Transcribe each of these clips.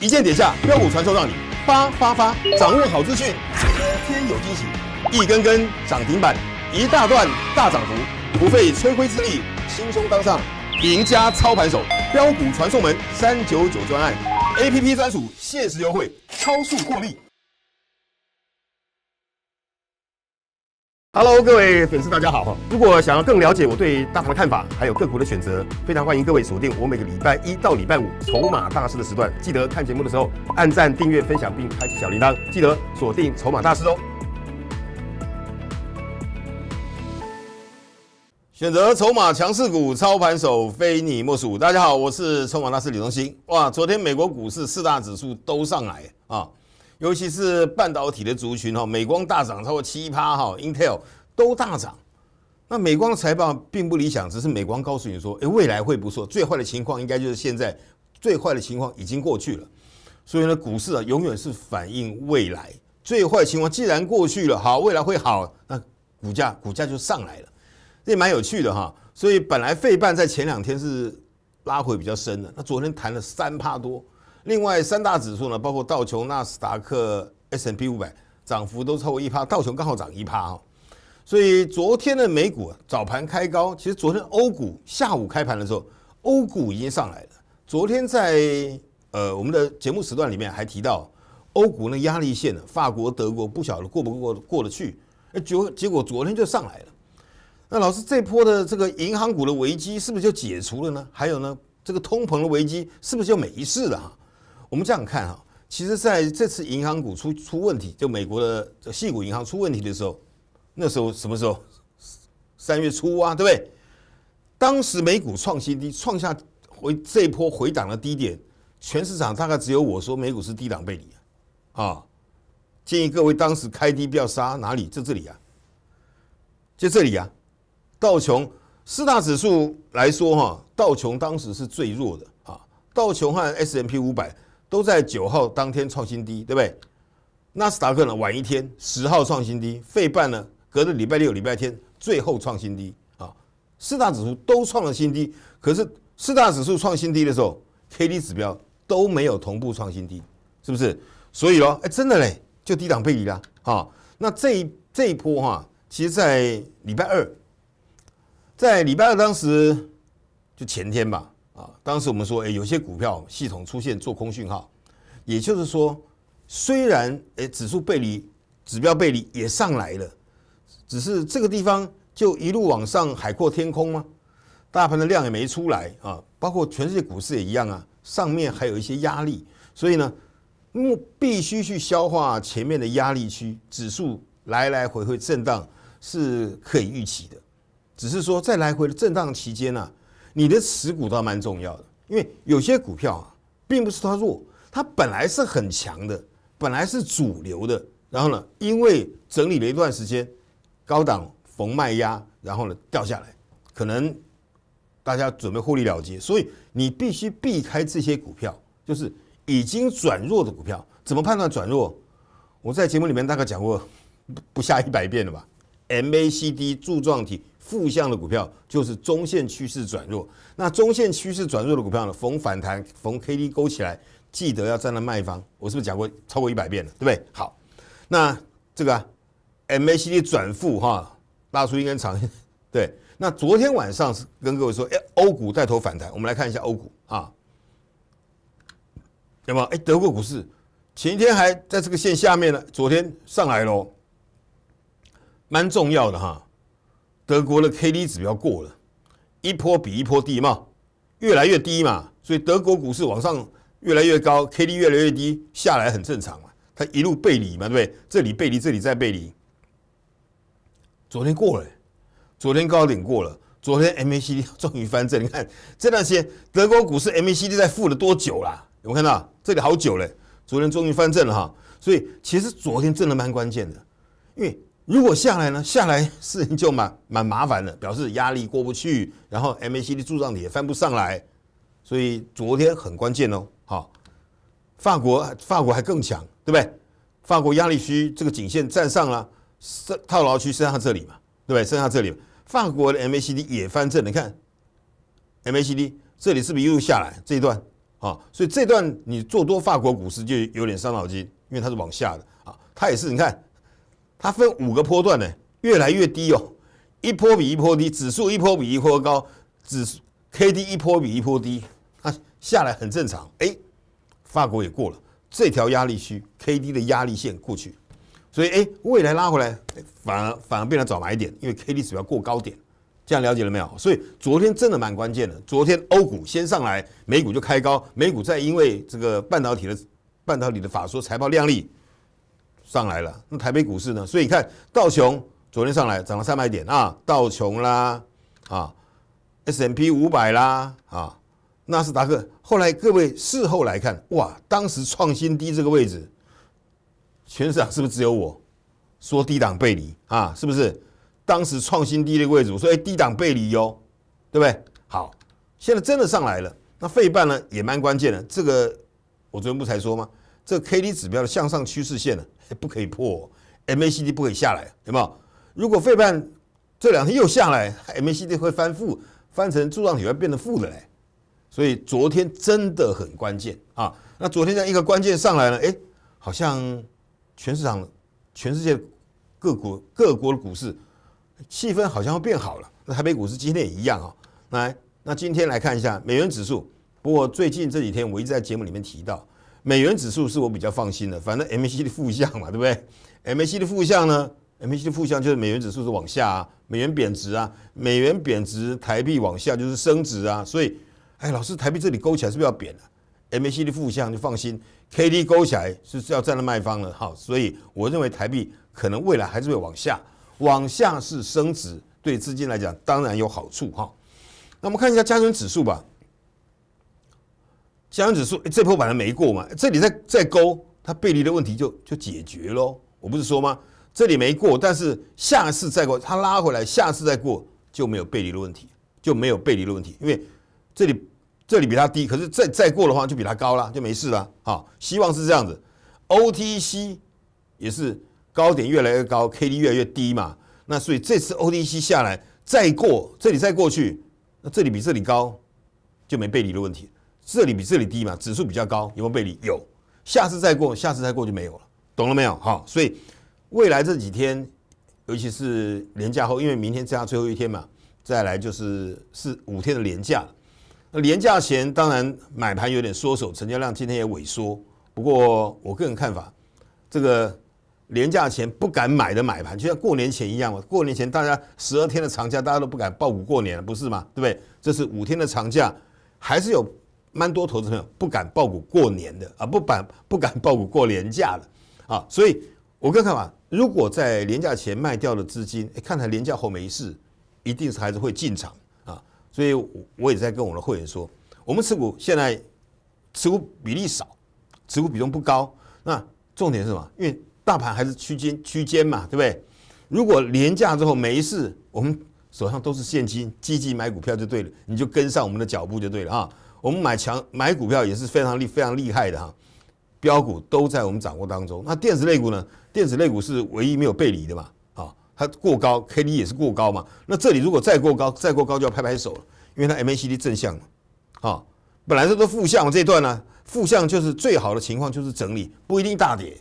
一键点下标股传送，让你发发发掌握好资讯，天天有惊喜。一根根涨停板，一大段大涨幅，不费吹灰之力，轻松当上赢家操盘手。标股传送门三九九专案，A P P 专属限时优惠，超速获利。Hello，各位粉丝，大家好！如果想要更了解我对大盘的看法，还有个股的选择，非常欢迎各位锁定我每个礼拜一到礼拜五《筹码大师》的时段。记得看节目的时候按赞、订阅、分享，并开启小铃铛。记得锁定《筹码大师》哦。选择筹码强势股，操盘手非你莫属。大家好，我是筹码大师李东新。哇，昨天美国股市四大指数都上来啊！尤其是半导体的族群哦，美光大涨超过七趴哈，Intel 都大涨。那美光财报并不理想，只是美光告诉你说，诶，未来会不错。最坏的情况应该就是现在，最坏的情况已经过去了。所以呢，股市啊，永远是反映未来最坏情况。既然过去了，好，未来会好，那股价股价就上来了，这也蛮有趣的哈。所以本来费半在前两天是拉回比较深的，那昨天弹了三趴多。另外三大指数呢，包括道琼、纳斯达克、S a n P 五百，涨幅都超过一趴，道琼刚好涨一趴哈。所以昨天的美股早盘开高，其实昨天欧股下午开盘的时候，欧股已经上来了。昨天在呃我们的节目时段里面还提到，欧股那压力线呢，法国、德国不晓得过不过过得去，哎，结结果昨天就上来了。那老师，这波的这个银行股的危机是不是就解除了呢？还有呢，这个通膨的危机是不是就没事了？我们这样看啊，其实在这次银行股出出问题，就美国的细股银行出问题的时候，那时候什么时候？三月初啊，对不对？当时美股创新低，创下回这一波回档的低点，全市场大概只有我说美股是低档背离啊，建议各位当时开低不要杀，哪里？就这里啊，就这里啊。道琼四大指数来说哈，道琼当时是最弱的啊，道琼和 S M P 五百。都在九号当天创新低，对不对？纳斯达克呢晚一天，十号创新低；费半呢隔着礼拜六、礼拜天最后创新低啊。四大指数都创了新低，可是四大指数创新低的时候，K D 指标都没有同步创新低，是不是？所以咯，哎，真的嘞，就低档背离啦啊。那这一这一波哈，其实在礼拜二，在礼拜二当时就前天吧。啊，当时我们说，哎，有些股票系统出现做空讯号，也就是说，虽然哎指数背离指标背离也上来了，只是这个地方就一路往上海阔天空吗？大盘的量也没出来啊，包括全世界股市也一样啊，上面还有一些压力，所以呢，必须去消化前面的压力区，指数来来回回震荡是可以预期的，只是说在来回的震荡期间呢。你的持股倒蛮重要的，因为有些股票啊，并不是它弱，它本来是很强的，本来是主流的，然后呢，因为整理了一段时间，高档逢卖压，然后呢掉下来，可能大家准备获利了结，所以你必须避开这些股票，就是已经转弱的股票。怎么判断转弱？我在节目里面大概讲过不下一百遍了吧。MACD 柱状体负向的股票，就是中线趋势转弱。那中线趋势转弱的股票呢？逢反弹，逢 K D 勾起来，记得要站在卖方。我是不是讲过超过一百遍了？对不对？好，那这个 MACD 转负哈，拉出一根长，对。那昨天晚上是跟各位说，哎，欧股带头反弹，我们来看一下欧股啊，有么，有？哎，德国股市前一天还在这个线下面呢，昨天上来喽。蛮重要的哈，德国的 K D 指标过了，一波比一波地貌越来越低嘛，所以德国股市往上越来越高，K D 越来越低下来很正常嘛，它一路背离嘛，对不对？这里背离，这里再背离。昨天过了，昨天高点过了，昨天 M A C D 终于翻正。你看这段时间德国股市 M A C D 在负了多久啦？有有看到这里好久嘞，昨天终于翻正了哈。所以其实昨天真的蛮关键的，因为。如果下来呢？下来事情就蛮蛮麻烦的，表示压力过不去，然后 MACD 柱状体也翻不上来，所以昨天很关键哦。好，法国法国还更强，对不对？法国压力区这个颈线站上了，套牢区剩下这里嘛，对不对？剩下这里，法国的 MACD 也翻正，你看 MACD 这里是不是又下来这一段？啊，所以这段你做多法国股市就有点伤脑筋，因为它是往下的啊，它也是你看。它分五个波段呢，越来越低哦，一波比一波低，指数一波比一波高，指数 KD 一波比一波低，它下来很正常。哎，法国也过了这条压力区，KD 的压力线过去，所以哎，未来拉回来反而反而变得早买点，因为 KD 指标过高点，这样了解了没有？所以昨天真的蛮关键的，昨天欧股先上来，美股就开高，美股再因为这个半导体的半导体的法说财报亮丽。上来了，那台北股市呢？所以你看道琼昨天上来涨了三百点啊，道琼啦，啊，S M P 五百啦，啊，纳斯达克。后来各位事后来看，哇，当时创新低这个位置，全市场是不是只有我说低档背离啊？是不是？当时创新低的位置，我说哎，低档背离哟，对不对？好，现在真的上来了。那费半呢也蛮关键的，这个我昨天不才说吗？这 K D 指标的向上趋势线呢？不可以破，MACD 不可以下来，有没有？如果费半这两天又下来，MACD 会翻负，翻成柱状体会变得负的嘞。所以昨天真的很关键啊。那昨天这样一个关键上来了，哎，好像全市场、全世界各国各国的股市气氛好像会变好了。那台北股市今天也一样啊。来，那今天来看一下美元指数。不过最近这几天我一直在节目里面提到。美元指数是我比较放心的，反正 MAC 的负向嘛，对不对？MAC 的负向呢，MAC 的负向就是美元指数是往下，啊，美元贬值啊，美元贬值，台币往下就是升值啊，所以，哎，老师，台币这里勾起来是不是要贬了？MAC 的负向就放心，K D 勾起来是要站在卖方了哈，所以我认为台币可能未来还是会往下，往下是升值，对资金来讲当然有好处哈。那我们看一下加权指数吧。这样子说，这波板没过嘛？这里再再勾，它背离的问题就就解决喽。我不是说吗？这里没过，但是下次再过，它拉回来，下次再过就没有背离的问题，就没有背离的问题。因为这里这里比它低，可是再再过的话就比它高了，就没事了。好，希望是这样子。OTC 也是高点越来越高，K D 越来越低嘛。那所以这次 OTC 下来再过，这里再过去，那这里比这里高，就没背离的问题。这里比这里低嘛，指数比较高，有没有背离？有，下次再过，下次再过就没有了，懂了没有？好，所以未来这几天，尤其是年假后，因为明天再加最后一天嘛，再来就是四五天的年假。那年假前当然买盘有点缩手，成交量今天也萎缩。不过我个人看法，这个年假前不敢买的买盘，就像过年前一样嘛。过年前大家十二天的长假，大家都不敢报股过年，了，不是嘛？对不对？这是五天的长假，还是有。蛮多投资朋友不敢报股过年的啊，不敢不敢报股过年假了啊，所以我跟看说如果在年假前卖掉的资金，哎，看到年假后没事，一定是还是会进场啊。所以我也在跟我的会员说，我们持股现在持股比例少，持股比重不高。那重点是什么？因为大盘还是区间区间嘛，对不对？如果年假之后没事，我们手上都是现金，积极买股票就对了，你就跟上我们的脚步就对了啊。我们买强买股票也是非常厉非常厉害的哈，标股都在我们掌握当中。那电子类股呢？电子类股是唯一没有背离的嘛？啊，它过高，K D 也是过高嘛？那这里如果再过高，再过高就要拍拍手了，因为它 M A C D 正向嘛。啊，本来这都负向，这段呢负向就是最好的情况，就是整理，不一定大跌。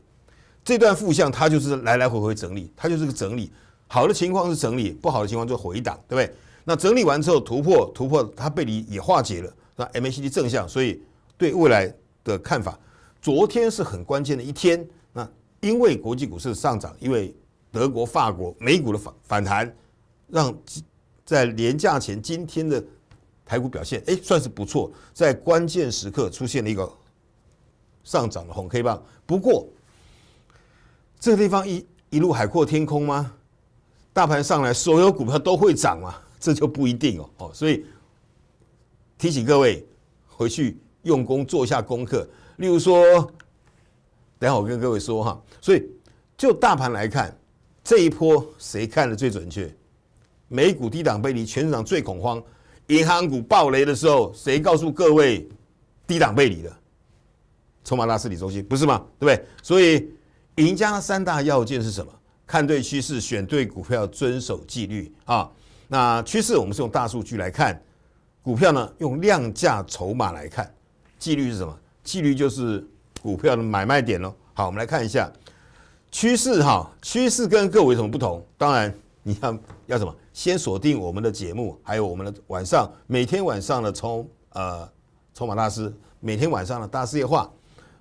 这段负向它就是来来回回整理，它就是个整理。好的情况是整理，不好的情况就回档，对不对？那整理完之后突破突破，它背离也化解了。那 MACD 正向，所以对未来的看法，昨天是很关键的一天。那因为国际股市的上涨，因为德国、法国、美股的反反弹，让在年假前今天的台股表现，哎，算是不错。在关键时刻出现了一个上涨的红 K 棒，不过这个地方一一路海阔天空吗？大盘上来，所有股票都会涨吗？这就不一定哦。哦，所以。提醒各位回去用功做一下功课，例如说，等下我跟各位说哈。所以就大盘来看，这一波谁看的最准确？美股低档背离，全场最恐慌，银行股暴雷的时候，谁告诉各位低档背离的？筹码大师李中心不是吗？对不对？所以赢家三大要件是什么？看对趋势，选对股票，遵守纪律啊。那趋势我们是用大数据来看。股票呢，用量价筹码来看，纪律是什么？纪律就是股票的买卖点喽。好，我们来看一下趋势哈。趋势跟各位有什么不同？当然，你要要什么？先锁定我们的节目，还有我们的晚上每天晚上的《筹呃筹码大师》，每天晚上的大事业化，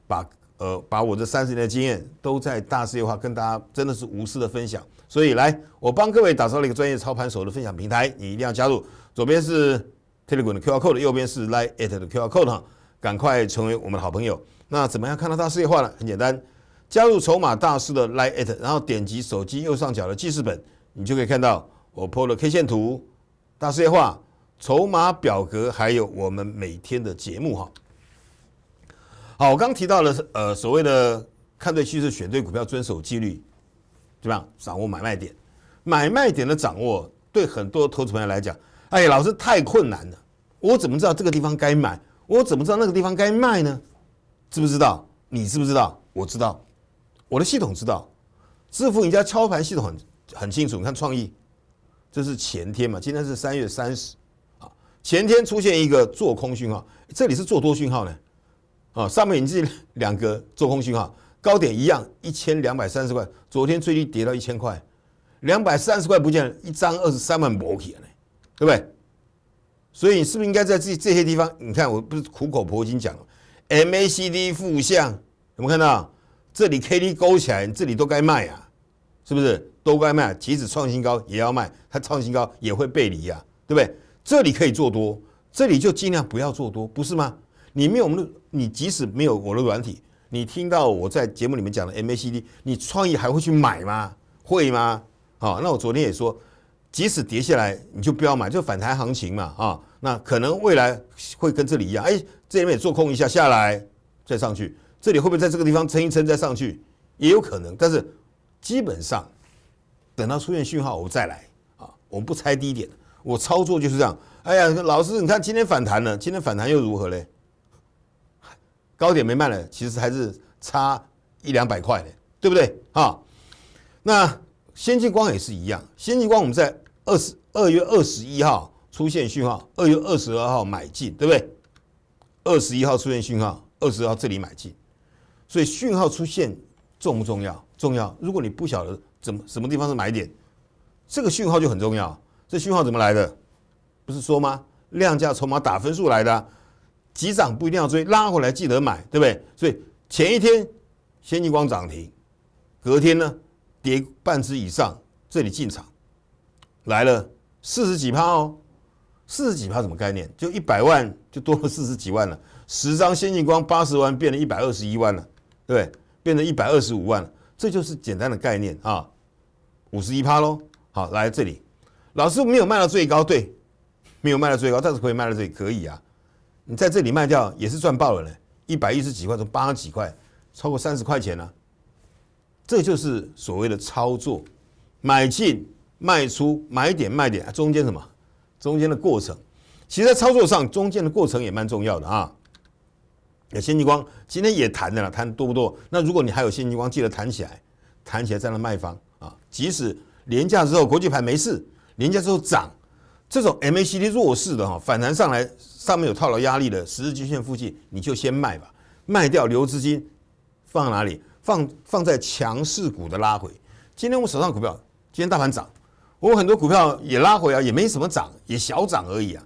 把呃把我这三十年的经验都在大事业化跟大家真的是无私的分享。所以来，我帮各位打造了一个专业操盘手的分享平台，你一定要加入。左边是。telegram 的 QR code 右边是 liat e 的 QR code 哈，赶快成为我们的好朋友。那怎么样看到大事夜化呢？很简单，加入筹码大师的 liat，e 然后点击手机右上角的记事本，你就可以看到我 PO 的 K 线图、大事夜化、筹码表格，还有我们每天的节目哈。好，我刚提到了呃所谓的看对趋势、选对股票、遵守纪律，对吧？掌握买卖点，买卖点的掌握对很多投资朋友来讲。哎，老师太困难了，我怎么知道这个地方该买？我怎么知道那个地方该卖呢？知不知道？你知不知道？我知道，我的系统知道，支付赢家操盘系统很很清楚。你看创意，这是前天嘛？今天是三月三十，啊，前天出现一个做空讯号，这里是做多讯号呢，啊，上面你这两个做空讯号，高点一样一千两百三十块，昨天最低跌到一千块，两百三十块不见了，一张二十三万博起来。对不对？所以你是不是应该在这这些地方？你看，我不是苦口婆心讲了，MACD 负向，有没有看到？这里 K D 勾起来，这里都该卖啊，是不是？都该卖，即使创新高也要卖，它创新高也会背离呀，对不对？这里可以做多，这里就尽量不要做多，不是吗？你没有我的，你即使没有我的软体，你听到我在节目里面讲的 MACD，你创意还会去买吗？会吗？好，那我昨天也说。即使跌下来，你就不要买，就反弹行情嘛，啊，那可能未来会跟这里一样，哎，这里面也做空一下下来，再上去，这里会不会在这个地方撑一撑再上去，也有可能，但是基本上等到出现讯号，我再来啊，我们不猜低点，我操作就是这样。哎呀，老师，你看今天反弹了，今天反弹又如何嘞？高点没卖了，其实还是差一两百块的，对不对？啊，那先进光也是一样，先进光我们在。二十二月二十一号出现讯号，二月二十二号买进，对不对？二十一号出现讯号，二十号这里买进，所以讯号出现重不重要？重要。如果你不晓得怎么什么地方是买点，这个讯号就很重要。这讯号怎么来的？不是说吗？量价筹码打分数来的。急涨不一定要追，拉回来记得买，对不对？所以前一天先进光涨停，隔天呢跌半只以上，这里进场。来了四十几趴哦，四十几趴什么概念？就一百万就多了四十几万了。十张先进光八十万变成一百二十一万了，对变成一百二十五万了，这就是简单的概念啊。五十一趴喽，好，来这里，老师没有卖到最高，对，没有卖到最高，但是可以卖到这里，可以啊。你在这里卖掉也是赚爆了呢，一百一十几块从八十几块超过三十块钱了，这就是所谓的操作，买进。卖出买点卖点中间什么？中间的过程，其实在操作上中间的过程也蛮重要的啊。那先进光今天也谈的了，谈多不多？那如果你还有先进光，记得谈起来，谈起来在那卖方啊。即使廉价之后国际牌没事，廉价之后涨，这种 MACD 弱势的哈反弹上来，上面有套牢压力的，十日均线附近你就先卖吧，卖掉留资金放哪里？放放在强势股的拉回。今天我手上股票，今天大盘涨。我很多股票也拉回啊，也没什么涨，也小涨而已啊。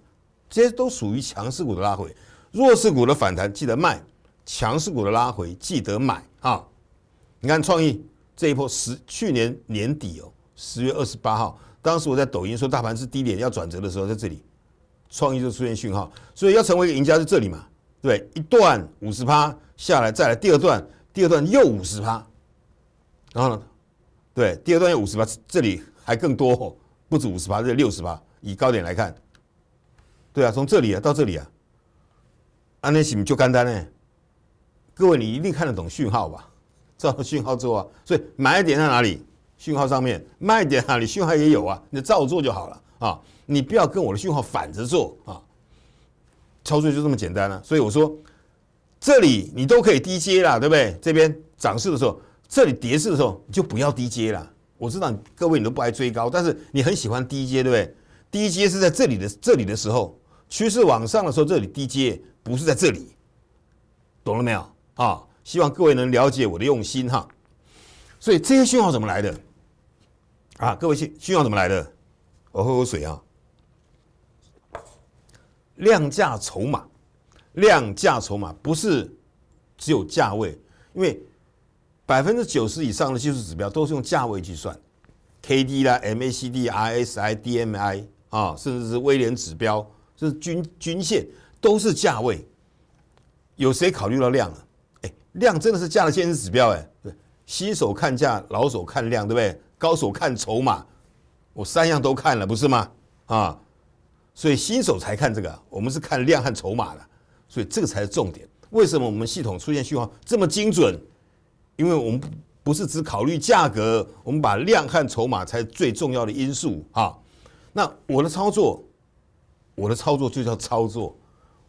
这些都属于强势股的拉回，弱势股的反弹记得卖，强势股的拉回记得买啊。你看创意这一波十去年年底哦，十月二十八号，当时我在抖音说大盘是低点要转折的时候，在这里，创意就出现讯号，所以要成为一个赢家在这里嘛？对，一段五十趴下来，再来第二段，第二段又五十趴，然后呢，对，第二段又五十趴，这里。还更多，不止五十八，这六十八。以高点来看，对啊，从这里啊到这里啊，安内喜你就干单呢。各位，你一定看得懂讯号吧？照讯号做啊。所以买点在哪里？讯号上面，卖点哪里？讯号也有啊，你照做就好了啊。你不要跟我的讯号反着做啊。操作就这么简单了。所以我说，这里你都可以低接啦，对不对？这边涨势的时候，这里跌势的时候，你就不要低接了。我知道各位你都不爱追高，但是你很喜欢低阶，对不对？低阶是在这里的这里的时候，趋势往上的时候，这里低阶不是在这里，懂了没有？啊，希望各位能了解我的用心哈。所以这些讯号怎么来的？啊，各位讯讯号怎么来的？我喝口水啊。量价筹码，量价筹码不是只有价位，因为。百分之九十以上的技术指标都是用价位去算，K D 啦、M A C D、I S I、D M I 啊，甚至是威廉指标，就是均均线都是价位。有谁考虑到量了？哎，量真的是价的先行指标，哎，新手看价，老手看量，对不对？高手看筹码，我三样都看了，不是吗？啊，所以新手才看这个，我们是看量和筹码的，所以这个才是重点。为什么我们系统出现讯号这么精准？因为我们不是只考虑价格，我们把量和筹码才最重要的因素啊。那我的操作，我的操作就叫操作。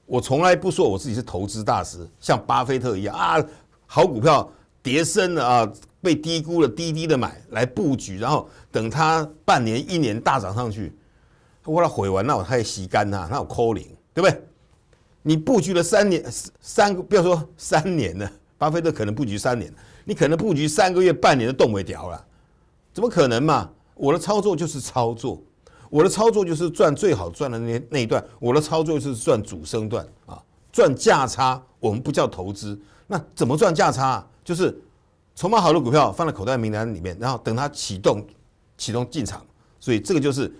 我从来不说我自己是投资大师，像巴菲特一样啊。好股票跌升了啊，被低估了，低低的买来布局，然后等它半年、一年大涨上去，我把它毁完，那我还吸干它，那我扣零，对不对？你布局了三年，三不要说三年了，巴菲特可能布局三年。你可能布局三个月、半年都动尾掉了，怎么可能嘛？我的操作就是操作，我的操作就是赚最好赚的那那一段，我的操作就是赚主升段啊，赚价差。我们不叫投资，那怎么赚价差？就是筹码好的股票放在口袋名单里面，然后等它启动启动进场。所以这个就是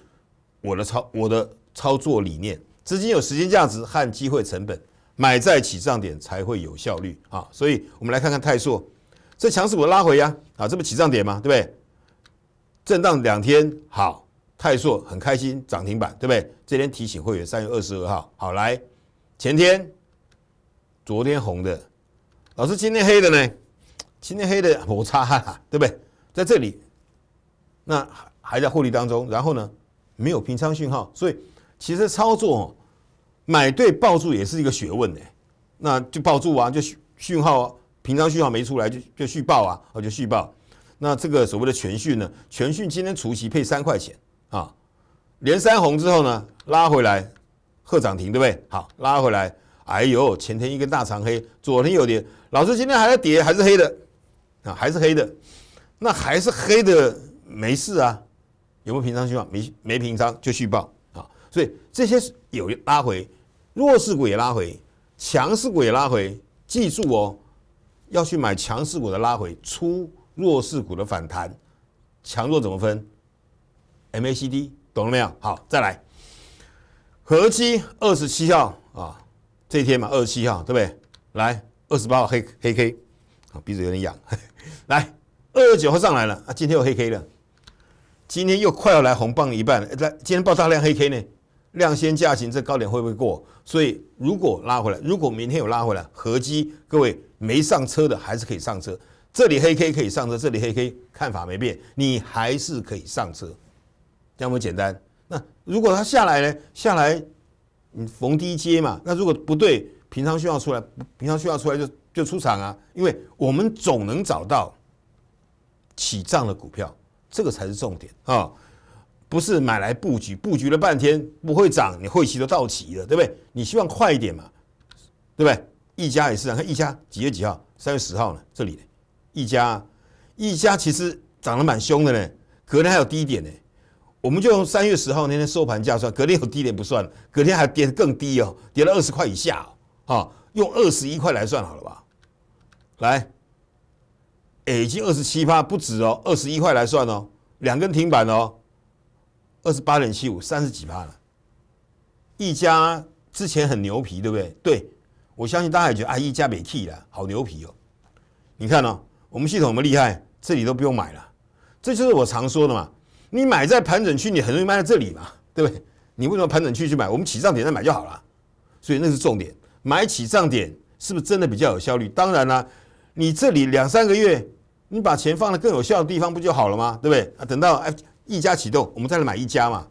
我的操我的操作理念：资金有时间价值和机会成本，买在起涨点才会有效率啊。所以我们来看看泰硕。这强势股拉回呀，啊，这不起涨点吗？对不对？震荡两天，好，泰硕很开心，涨停板，对不对？这边提醒会员，三月二十二号，好来，前天、昨天红的，老师今天黑的呢？今天黑的，摩擦，哈、对不对？在这里，那还在获利当中，然后呢，没有平仓讯号，所以其实操作买对、抱注也是一个学问呢。那就抱注啊，就讯号啊。平常续号没出来就就续报啊，我就续报。那这个所谓的全讯呢，全讯今天除夕配三块钱啊，连三红之后呢拉回来，贺涨停对不对？好，拉回来，哎呦，前天一根大长黑，昨天有跌，老师今天还在跌，还是黑的啊，还是黑的，那还是黑的没事啊？有没有平仓续号没没平仓就续报啊？所以这些有拉回，弱势股也拉回，强势股也拉回，记住哦。要去买强势股的拉回，出弱势股的反弹，强弱怎么分？MACD 懂了没有？好，再来。合计二十七号啊，这一天嘛，二十七号对不对？来二十八号黑黑 K，鼻子有点痒。来二十九号上来了啊，今天又黑 K 了，今天又快要来红棒一半，来今天爆大量黑 K 呢。量先价行，这高点会不会过？所以如果拉回来，如果明天有拉回来，合击各位没上车的还是可以上车。这里黑 K 可以上车，这里黑 K 看法没变，你还是可以上车，这么简单。那如果它下来呢？下来，你逢低接嘛。那如果不对，平常需要出来，平常需要出来就就出场啊。因为我们总能找到起涨的股票，这个才是重点啊。不是买来布局，布局了半天不会涨，你会期都到齐了，对不对？你希望快一点嘛，对不对？一家也是，看一家几月几号？三月十号呢？这里呢？一家，一家其实涨得蛮凶的呢，隔天还有低点呢。我们就用三月十号那天收盘价算，隔天有低点不算，隔天还跌更低哦，跌了二十块以下，哦，啊，用二十一块来算好了吧？来，哎，已经二十七趴不止哦，二十一块来算哦，两根停板哦。二十八点七五，三十几趴了。一家之前很牛皮，对不对？对，我相信大家也觉得啊，一家没 K 了，好牛皮哦。你看呢？我们系统有没有厉害？这里都不用买了，这就是我常说的嘛。你买在盘整区，你很容易卖在这里嘛，对不对？你为什么盘整区去买？我们起涨点再买就好了。所以那是重点，买起涨点是不是真的比较有效率？当然啦，你这里两三个月，你把钱放在更有效的地方不就好了吗？对不对？啊，等到哎。一家启动，我们再来买一家嘛，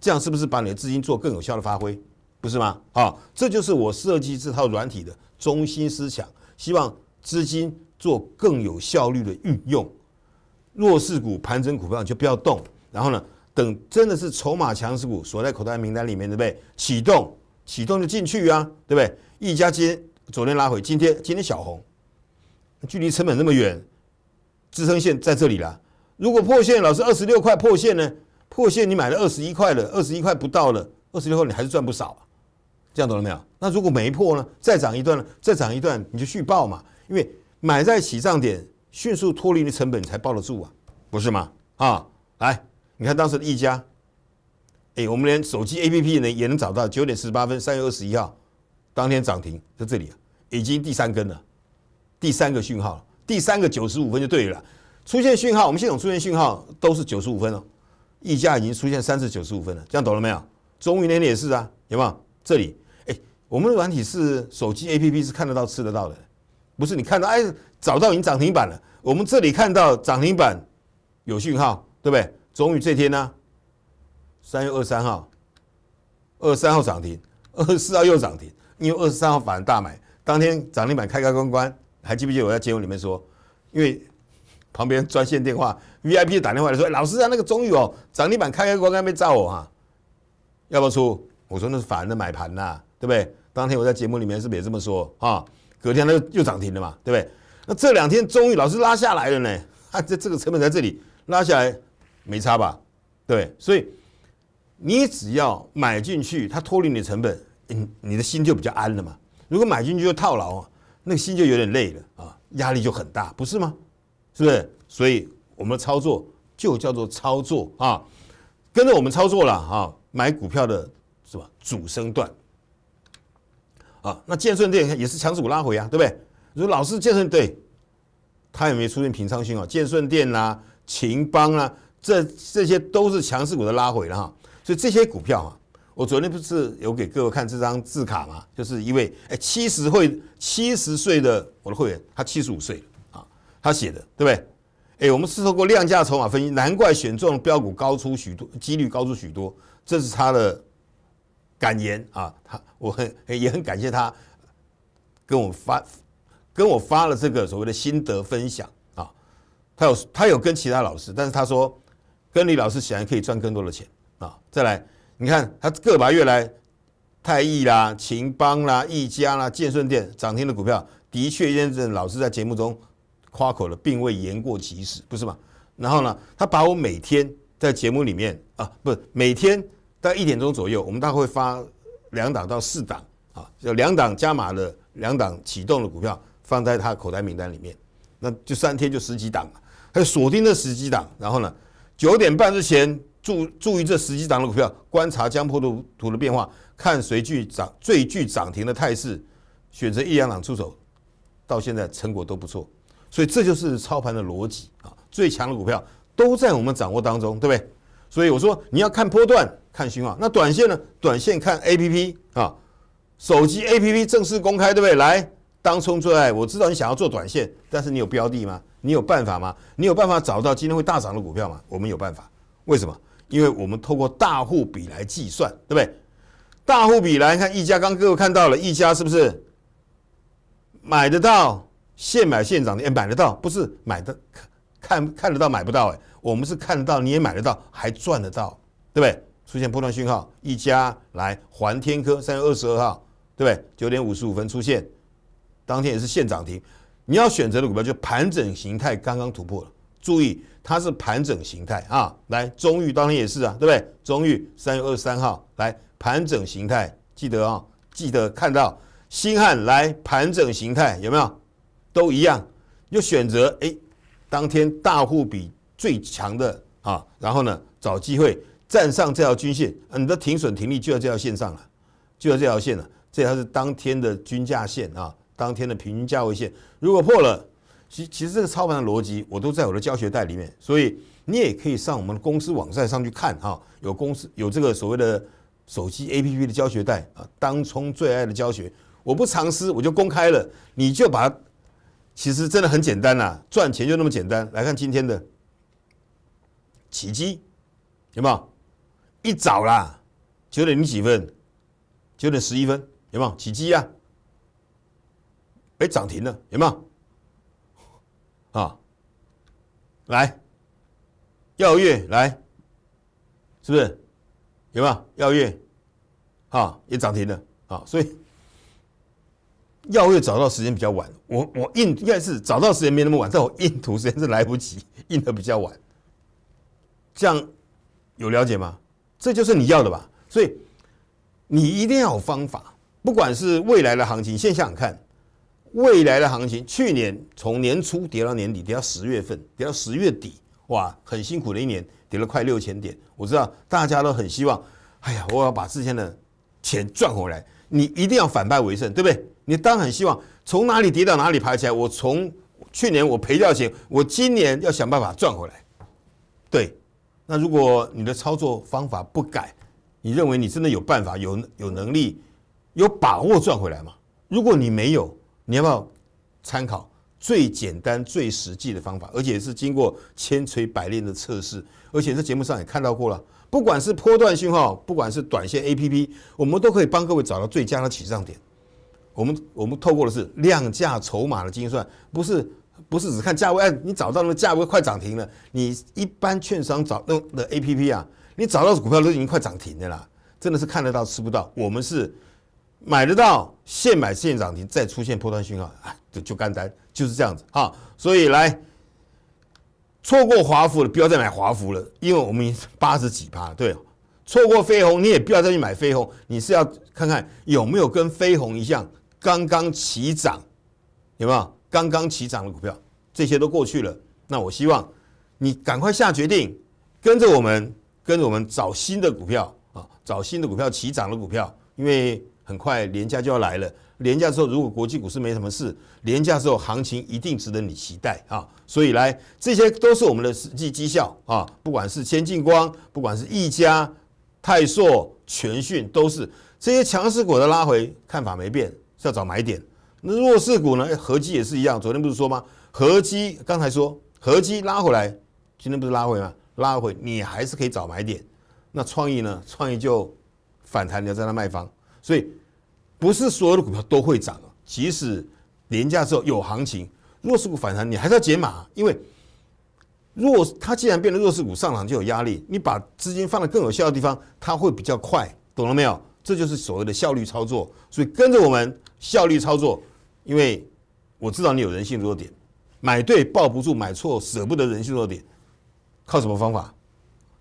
这样是不是把你的资金做更有效的发挥？不是吗？好，这就是我设计这套软体的中心思想，希望资金做更有效率的运用。弱势股、盘整股票就不要动，然后呢，等真的是筹码强势股锁在口袋名单里面对不对？启动，启动就进去啊，对不对？一家今天昨天拉回，今天今天小红，距离成本那么远，支撑线在这里了。如果破线老是二十六块破线呢？破线你买了二十一块了，二十一块不到了二十六块，你还是赚不少啊！这样懂了没有？那如果没破呢？再涨一段了，再涨一段你就续报嘛，因为买在起涨点，迅速脱离的成本才报得住啊，不是吗？啊，来，你看当时的一家，哎，我们连手机 A P P 呢也能找到，九点四十八分，三月二十一号当天涨停在这里，已经第三根了，第三个讯号，第三个九十五分就对了。出现讯号，我们系统出现讯号都是九十五分了，溢价已经出现三次九十五分了，这样懂了没有？中宇那天也是啊，有没有？这里，哎，我们的软体是手机 A P P 是看得到、吃得到的，不是你看到哎，找到已经涨停板了，我们这里看到涨停板有讯号，对不对？终于这天呢，三月二三号，二三号涨停，二十四号又涨停，因为二十三号反大买，当天涨停板开开关关，还记不记得我在节目里面说，因为。旁边专线电话 VIP 打电话来说：“老师啊，那个中宇哦，涨停板开开关关没炸我哈，要不要出？”我说：“那是反的买盘呐，对不对？”当天我在节目里面是没这么说啊。隔天它又涨停了嘛，对不对？那这两天中宇老是拉下来了呢，啊，这这个成本在这里拉下来没差吧？对，所以你只要买进去，它脱离你的成本，你你的心就比较安了嘛。如果买进去就套牢啊，那个心就有点累了啊，压力就很大，不是吗？”是不是？所以我们的操作就叫做操作啊，跟着我们操作了啊，买股票的是吧？主升段啊，那建顺店也是强势股拉回啊，对不对？如果老师建顺对，它也没出现平仓讯啊，建顺店啦，秦邦啊，这这些都是强势股的拉回了哈。所以这些股票啊，我昨天不是有给各位看这张字卡嘛，就是一位哎七十会七十岁的我的会员，他七十五岁了。他写的对不对？哎，我们是透过量价筹码分析，难怪选中的标股高出许多，几率高出许多。这是他的感言啊，他我很也很感谢他，跟我发跟我发了这个所谓的心得分享啊。他有他有跟其他老师，但是他说跟李老师显然可以赚更多的钱啊。再来，你看他个把月来，太益啦、秦邦啦、益家啦、建顺店涨停的股票，的确，验证老师在节目中。夸口了，并未言过其实，不是吗？然后呢，他把我每天在节目里面啊，不是每天在一点钟左右，我们概会发两档到四档啊，就两档加码的、两档启动的股票放在他口袋名单里面，那就三天就十几档，他锁定这十几档，然后呢，九点半之前注注意这十几档的股票，观察江波图图的变化，看谁具涨最具涨停的态势，选择一两档出手，到现在成果都不错。所以这就是操盘的逻辑啊，最强的股票都在我们掌握当中，对不对？所以我说你要看波段，看讯号。那短线呢？短线看 A P P 啊，手机 A P P 正式公开，对不对？来，当冲最爱。我知道你想要做短线，但是你有标的吗？你有办法吗？你有办法找到今天会大涨的股票吗？我们有办法。为什么？因为我们透过大户比来计算，对不对？大户比来看，一家刚各位看到了，一家是不是买得到？现买现涨的，哎，买得到，不是买的看看得到买不到哎，我们是看得到，你也买得到，还赚得到，对不对？出现波段讯号，一家来环天科，三月二十二号，对不对？九点五十五分出现，当天也是现涨停。你要选择的股票就盘整形态刚刚突破了，注意它是盘整形态啊。来中誉当天也是啊，对不对？中誉三月二十三号来盘整形态，记得啊，记得看到新汉来盘整形态有没有？都一样，就选择哎，当天大户比最强的啊，然后呢，找机会站上这条均线，你的停损停利就在这条线上了，就在这条线了。这条是当天的均价线啊，当天的平均价位线。如果破了，其其实这个操盘的逻辑我都在我的教学袋里面，所以你也可以上我们公司网站上去看哈，有公司有这个所谓的手机 A P P 的教学袋啊，当冲最爱的教学，我不藏私，我就公开了，你就把。它其实真的很简单啦，赚钱就那么简单。来看今天的起基，有没有？一早啦，九点零几分，九点十一分，有没有起基啊？哎，涨停了，有没有？啊，来，耀月来，是不是？有没有耀月？啊，也涨停了啊，所以。要会找到时间比较晚，我我印应该是找到时间没那么晚，但我印图时间是来不及印的比较晚，这样有了解吗？这就是你要的吧。所以你一定要有方法，不管是未来的行情，先想想看未来的行情。去年从年初跌到年底，跌到十月份，跌到十月底，哇，很辛苦的一年，跌了快六千点。我知道大家都很希望，哎呀，我要把之前的钱赚回来。你一定要反败为胜，对不对？你当然希望从哪里跌到哪里爬起来。我从去年我赔掉钱，我今年要想办法赚回来。对，那如果你的操作方法不改，你认为你真的有办法、有有能力、有把握赚回来吗？如果你没有，你要不要参考最简单、最实际的方法，而且是经过千锤百炼的测试，而且在节目上也看到过了。不管是波段信号，不管是短线 A P P，我们都可以帮各位找到最佳的起涨点。我们我们透过的是量价筹码的精算，不是不是只看价位。哎，你找到那价位快涨停了，你一般券商找那的 A P P 啊，你找到股票都已经快涨停的啦，真的是看得到吃不到。我们是买得到，现买现涨停，再出现破断讯号，哎，就就干单就是这样子哈，所以来错过华孚的，不要再买华孚了，因为我们八十几趴。对。错过飞鸿，你也不要再去买飞鸿，你是要看看有没有跟飞鸿一样。刚刚起涨，有没有刚刚起涨的股票？这些都过去了。那我希望你赶快下决定，跟着我们，跟着我们找新的股票啊，找新的股票起涨的股票，因为很快廉价就要来了。廉价之后，如果国际股市没什么事，廉价之后行情一定值得你期待啊。所以来，这些都是我们的实际绩效啊，不管是先进光，不管是亿家、泰硕、全讯，都是这些强势股的拉回看法没变。要找买点，那弱势股呢？合基也是一样。昨天不是说吗？合基刚才说合基拉回来，今天不是拉回吗？拉回你还是可以找买点。那创意呢？创意就反弹，你要在那卖方。所以不是所有的股票都会涨即使廉价之后有行情，弱势股反弹你还是要解码，因为弱它既然变成弱势股，上涨就有压力。你把资金放在更有效的地方，它会比较快。懂了没有？这就是所谓的效率操作，所以跟着我们效率操作，因为我知道你有人性弱点，买对抱不住，买错舍不得，人性弱点靠什么方法？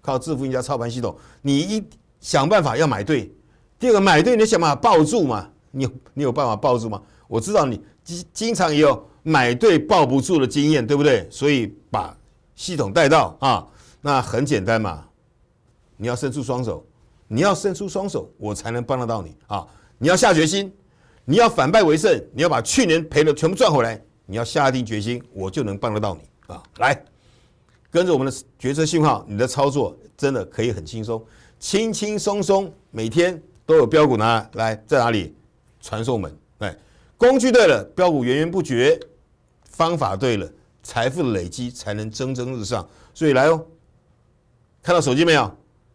靠致富赢家操盘系统。你一想办法要买对，第二个买对，你想办法抱住嘛？你你有办法抱住吗？我知道你经经常也有买对抱不住的经验，对不对？所以把系统带到啊，那很简单嘛，你要伸出双手。你要伸出双手，我才能帮得到你啊！你要下决心，你要反败为胜，你要把去年赔的全部赚回来，你要下定决心，我就能帮得到你啊！来，跟着我们的决策信号，你的操作真的可以很轻松，轻轻松松，每天都有标股拿来。来，在哪里？传送门，哎，工具对了，标股源源不绝，方法对了，财富累积才能蒸蒸日上。所以来哦，看到手机没有？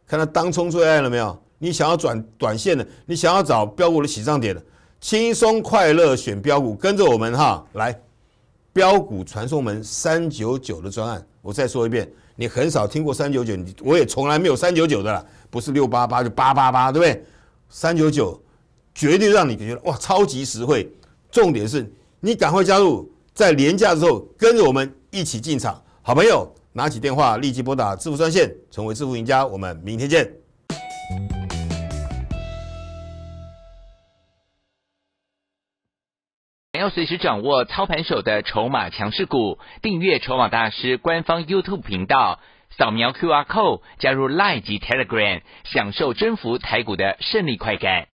看到当冲最爱了没有？你想要转短线的，你想要找标股的起涨点的，轻松快乐选标股，跟着我们哈！来，标股传送门三九九的专案，我再说一遍，你很少听过三九九，你我也从来没有三九九的啦，不是六八八就八八八，对不对？三九九绝对让你觉得哇，超级实惠。重点是，你赶快加入，在廉价之后跟着我们一起进场，好朋友。拿起电话，立即拨打致富专线，成为致富赢家。我们明天见。想要随时掌握操盘手的筹码强势股，订阅《筹码大师》官方 YouTube 频道，扫描 QR code 加入 Line 及 Telegram，享受征服台股的胜利快感。